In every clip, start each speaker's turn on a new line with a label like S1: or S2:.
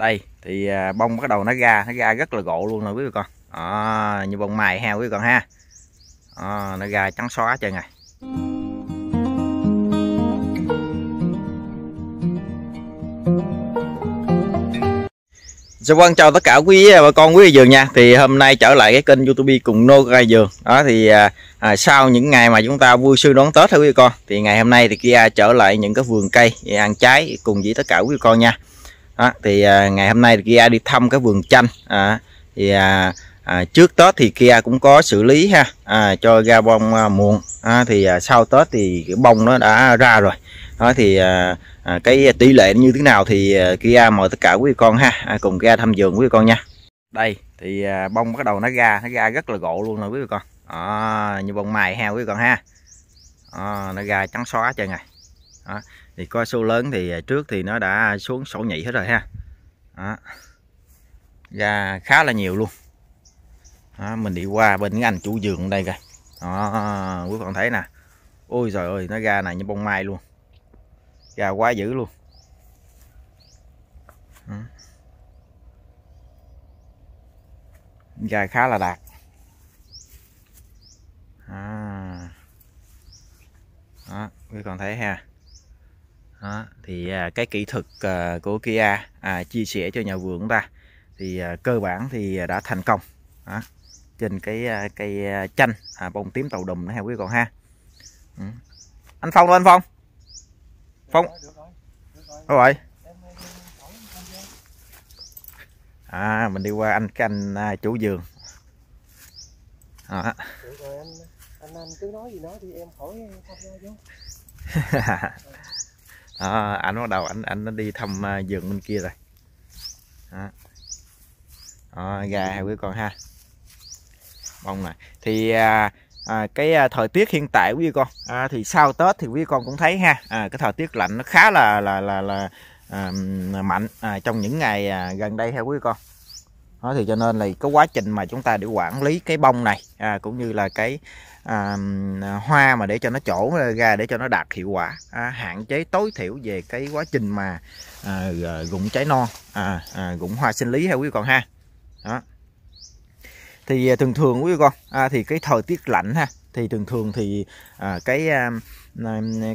S1: đây thì à, bông bắt đầu nó ra nó ra rất là gộ luôn rồi quý vị con à, như bông mài heo quý vị con ha à, nó ra trắng xóa chơi này Dạ quan chào tất cả quý bà con quý vườn nha Thì hôm nay trở lại cái kênh youtube cùng Nô Gai Vườn Đó thì à, à, sau những ngày mà chúng ta vui sư đón Tết thưa quý con Thì ngày hôm nay thì Kia trở lại những cái vườn cây ăn trái cùng với tất cả quý con nha đó, thì à, ngày hôm nay Kia đi thăm cái vườn chanh à, thì à, à, trước Tết thì Kia cũng có xử lý ha à, cho ra bông à, muộn à, thì à, sau Tết thì cái bông nó đã ra rồi đó thì à, à, cái tỷ lệ như thế nào thì à, Kia mời tất cả quý con ha à, cùng Kia thăm vườn quý con nha đây thì à, bông bắt đầu nó ra nó ra rất là gộ luôn rồi quý con à, như bông mài ha quý con ha à, nó ra trắng xóa chơi này đó. thì coi số lớn thì à, trước thì nó đã xuống sổ nhị hết rồi ha đó. ra khá là nhiều luôn đó, mình đi qua bên cái anh chủ vườn đây kìa đó, quý bạn thấy nè ôi rồi ơi nó ra này như bông mai luôn ra quá dữ luôn ra khá là đạt à. đó quý còn thấy ha đó, thì à, cái kỹ thuật à, của Kia à, chia sẻ cho nhà vườn ta thì à, cơ bản thì đã thành công đó, trên cái cây chanh à, bông tím tàu đùm nữa ha quý còn ha ừ. anh Phong đâu anh Phong Phong đâu rồi à mình đi qua anh cái anh à, chủ vườn đó. anh, anh cứ nói gì nói thì em khỏi không ra chứ à, ảnh bắt đầu anh anh nó đi thăm ờ, vườn bên kia rồi đó. À, gà hai quý con ha bông này thì à, à, cái à, thời tiết hiện tại quý con à, thì sau tết thì quý con cũng thấy ha à, cái thời tiết lạnh nó khá là là là là à, mạnh à, trong những ngày à, gần đây ha quý con đó thì cho nên là cái quá trình mà chúng ta để quản lý cái bông này à, cũng như là cái à, hoa mà để cho nó chỗ ra để cho nó đạt hiệu quả à, hạn chế tối thiểu về cái quá trình mà à, rụng trái non à, à, rụng hoa sinh lý hay quý con ha đó thì à, thường thường quý con à, thì cái thời tiết lạnh ha thì thường thường thì à, cái à,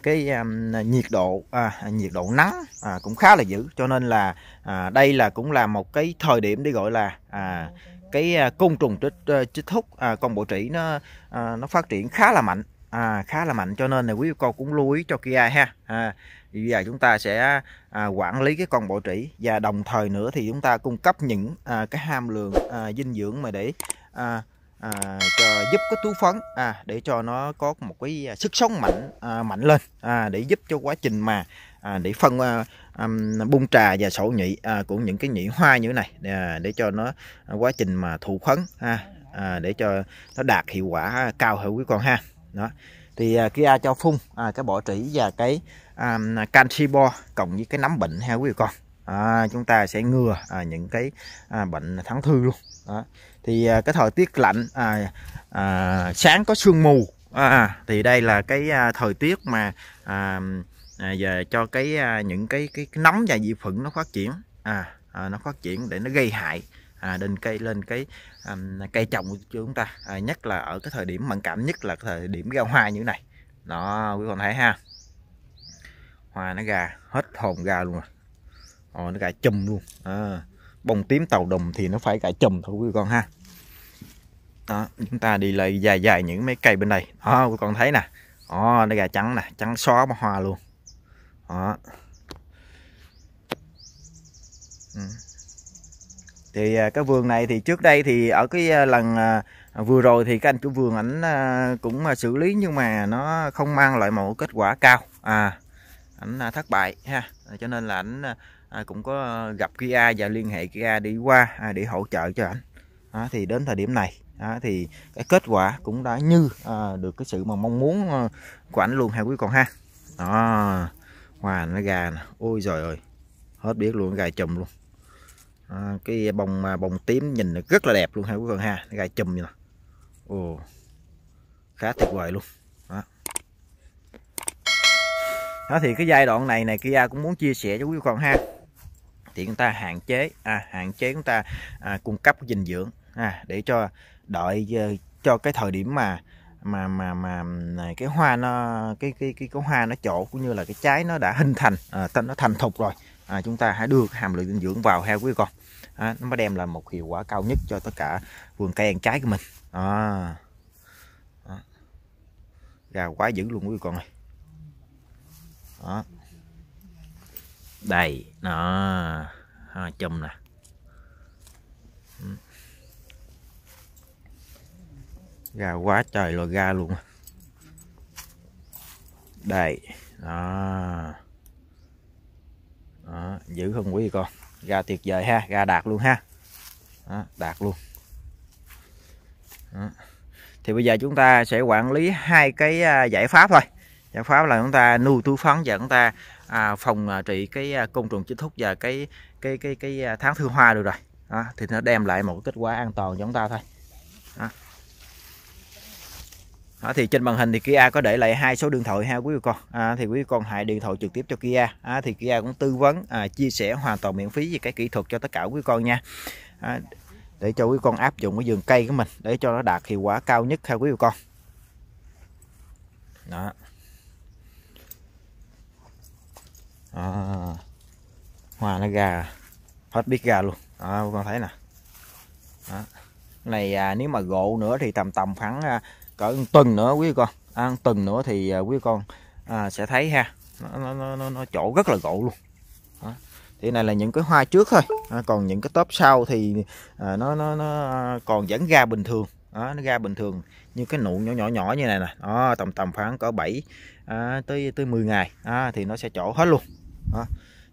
S1: cái à, nhiệt độ à, à, nhiệt độ nắng à, cũng khá là dữ cho nên là à, đây là cũng là một cái thời điểm để gọi là à, cái à, côn trùng chích, chích thúc à, con bộ trĩ nó à, nó phát triển khá là mạnh à, khá là mạnh cho nên là quý cô cũng lưu ý cho kia ha à, bây giờ chúng ta sẽ à, quản lý cái con bộ trĩ và đồng thời nữa thì chúng ta cung cấp những à, cái hàm lượng à, dinh dưỡng mà để à, à, cho giúp cái túi phấn à, để cho nó có một cái à, sức sống mạnh à, mạnh lên à, để giúp cho quá trình mà à, để phân à, à, bung trà và sổ nhị à, của những cái nhị hoa như thế này à, để cho nó quá trình mà thụ phấn à, à, để cho nó đạt hiệu quả cao hơn quý con ha đó thì à, kia cho phun à, cái bỏ trĩ và cái canxi à, canxibor cộng với cái nấm bệnh ha quý con à, chúng ta sẽ ngừa à, những cái à, bệnh thắng thư luôn đó. thì à, cái thời tiết lạnh à, à, sáng có sương mù à, à, thì đây là cái à, thời tiết mà à, à, giờ cho cái à, những cái cái, cái nấm và dị phượng nó phát triển à, à, nó phát triển để nó gây hại à, đến cây lên cái um, cây trồng của chúng ta à, nhất là ở cái thời điểm mặn cảm nhất là cái thời điểm ra hoa như thế này đó quý còn thấy ha hoa nó gà hết hồn gà luôn rồi Ồ, nó gà chùm luôn à bông tím tàu đùm thì nó phải cả chùm thôi quý con ha đó chúng ta đi lại dài dài những mấy cây bên đây đó quý con thấy nè đó nó gà trắng nè trắng xóa mà hoa luôn đó ừ. thì à, cái vườn này thì trước đây thì ở cái à, lần à, vừa rồi thì các anh chủ vườn ảnh cũng xử lý nhưng mà nó không mang lại một kết quả cao à ảnh thất bại ha cho nên là ảnh à, cũng có ờ, gặp Kia và liên hệ Kia đi qua à, để hỗ trợ cho ảnh à, thì đến thời điểm này à, thì cái kết quả cũng đã như à, được cái sự mà mong muốn ờ, của ảnh luôn hai quý con ha đó hòa wow, nó gà nè ôi rồi ơi hết biết luôn gà chùm luôn à, cái bông à, bông tím nhìn rất là đẹp luôn hai quý con ha gà chùm như nè ồ khá tuyệt vời luôn đó. đó thì cái giai đoạn này này kia cũng muốn chia sẻ cho quý con ha thì chúng ta hạn chế à, hạn chế chúng ta à, cung cấp dinh dưỡng à, để cho đợi ờ, cho cái thời điểm mà mà mà mà cái hoa nó cái cái cái cái hoa nó chỗ cũng như là cái trái nó đã hình thành à, nó thành thục rồi à, chúng ta hãy đưa hàm lượng dinh dưỡng vào heo quý con à, nó mới đem là một hiệu quả cao nhất cho tất cả vườn cây ăn trái của mình à. À. gà quá dữ luôn quý con này à đây nó chùm nè gà quá trời loài gà luôn đây đó đó dữ không quý con gà tuyệt vời ha gà đạt luôn ha đó, đạt luôn đó. thì bây giờ chúng ta sẽ quản lý hai cái à, giải pháp thôi giải pháp là chúng ta nuôi thú phấn và chúng ta à, phòng à, trị cái à, côn trùng chích thúc và cái cái cái cái, cái à, tháng thư hoa được rồi à, thì nó đem lại một kết quả an toàn cho chúng ta thôi à. À, thì trên màn hình thì Kia có để lại hai số điện thoại ha quý vị con à, thì quý vị con hãy điện thoại trực tiếp cho Kia à, thì Kia cũng tư vấn à, chia sẻ hoàn toàn miễn phí về cái kỹ thuật cho tất cả quý con nha à, để cho quý con áp dụng cái vườn cây của mình để cho nó đạt hiệu quả cao nhất theo quý vị con đó à, hoa nó gà hết biết gà luôn à, con thấy nè đó. này à, nếu mà gỗ nữa thì tầm tầm khoảng à, cỡ tuần nữa quý con à, tuần nữa thì à, quý con à, sẽ thấy ha nó, nó, nó, nó chỗ rất là gỗ luôn đó. thì này là những cái hoa trước thôi à, còn những cái tóp sau thì à, nó, nó nó à, còn vẫn ra bình thường đó, nó ra bình thường như cái nụ nhỏ nhỏ nhỏ như này nè đó, tầm tầm khoảng cỡ 7 à, tới tới 10 ngày à, thì nó sẽ chỗ hết luôn đó.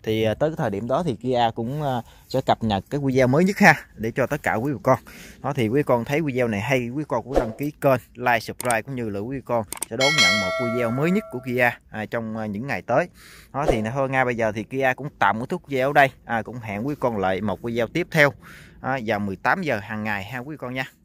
S1: thì à, tới thời điểm đó thì Kia cũng à, sẽ cập nhật cái video mới nhất ha để cho tất cả quý bà con đó thì quý con thấy video này hay quý con cũng đăng ký kênh like subscribe cũng như là quý con sẽ đón nhận một video mới nhất của Kia à, trong à, những ngày tới đó thì thôi ngay bây giờ thì Kia cũng tạm kết thúc video đây à, cũng hẹn quý con lại một video tiếp theo à, vào 18 giờ hàng ngày ha quý con nha